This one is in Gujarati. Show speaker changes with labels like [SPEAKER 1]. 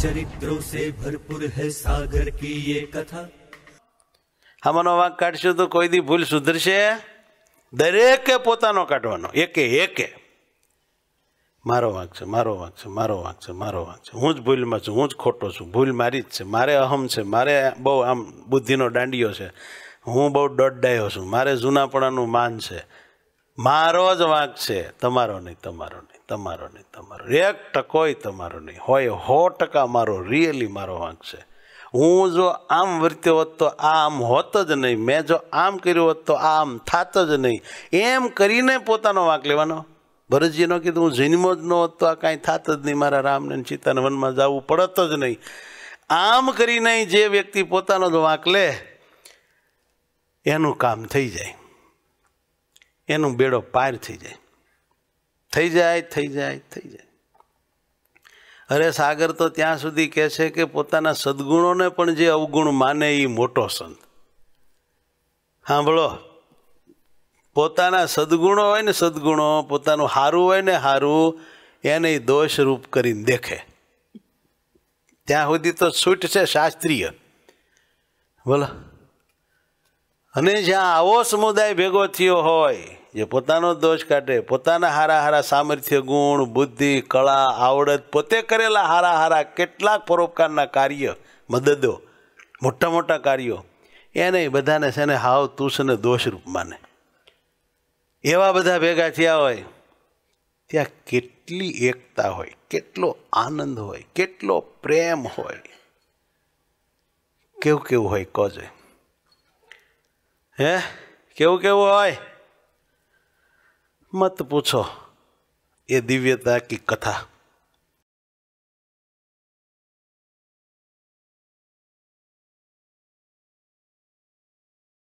[SPEAKER 1] ચરિત્રો સે ભરપૂર હે સાગર કી યે કથા આમાંનો વાંક કાઢશું તો કોઈ દી ભૂલ સુધરશે દરેકે પોતાનો કાઢવાનો એકે એકે મારો વાંક છે મારો વાંક છે મારો વાંક છે મારો વાંક છે હું જ ભૂલમાં છું હું જ ખોટો છું ભૂલ મારી જ છે મારે અહમ છે મારે બહુ આમ બુદ્ધિનો દાંડિયો છે હું બહુ દોડડાયો છું મારે જૂનાપણાનું માન છે મારો જ વાંક છે તમારો નહીં તમારો નહીં તમારો નહીં તમારો એક ટકોય તમારો નહીં હોય સો ટકા મારો રિયલી મારો વાંક છે હું જો આમ વર્ત્યો હોત તો આમ હોત જ નહીં મેં જો આમ કર્યું હોત તો આમ થાત જ નહીં એમ કરીને પોતાનો વાંક લેવાનો ભરતજીનો કીધું હું જન્મો જ ન હોત તો આ કાંઈ થાત જ નહીં મારા રામને સીતાના વનમાં જવું પડત જ નહીં આમ કરીને જે વ્યક્તિ પોતાનો જ વાંક લે એનું કામ થઈ જાય એનું બેડો પાર થઈ જાય થઈ જાય થઈ જાય થઈ જાય અરે સાગર તો ત્યાં સુધી કહે છે કે પોતાના સદગુણોને પણ જે અવગુણ માને એ મોટો સંત સાંભળો પોતાના સદગુણો હોય ને સદગુણો પોતાનું હારું હોય ને હારું એને દોષરૂપ કરીને દેખે ત્યાં સુધી તો છૂટ છે શાસ્ત્રીય બોલો અને જ્યાં આવો સમુદાય ભેગો થયો હોય જે પોતાનો દોષ કાઢે પોતાના હારા હારા સામર્થ્ય ગુણ બુદ્ધિ કળા આવડત પોતે કરેલા હારા હારા કેટલાક પરોપકારના કાર્ય મદદો મોટા મોટા કાર્યો એને બધાને છે ને હાવ તુષને દોષરૂપ માને એવા બધા ભેગા થયા હોય ત્યાં કેટલી એકતા હોય કેટલો આનંદ હોય કેટલો પ્રેમ હોય કેવું કેવું હોય કોજે હે કેવું કેવું હોય મત પૂછો એ દિવ્યતા કી કથા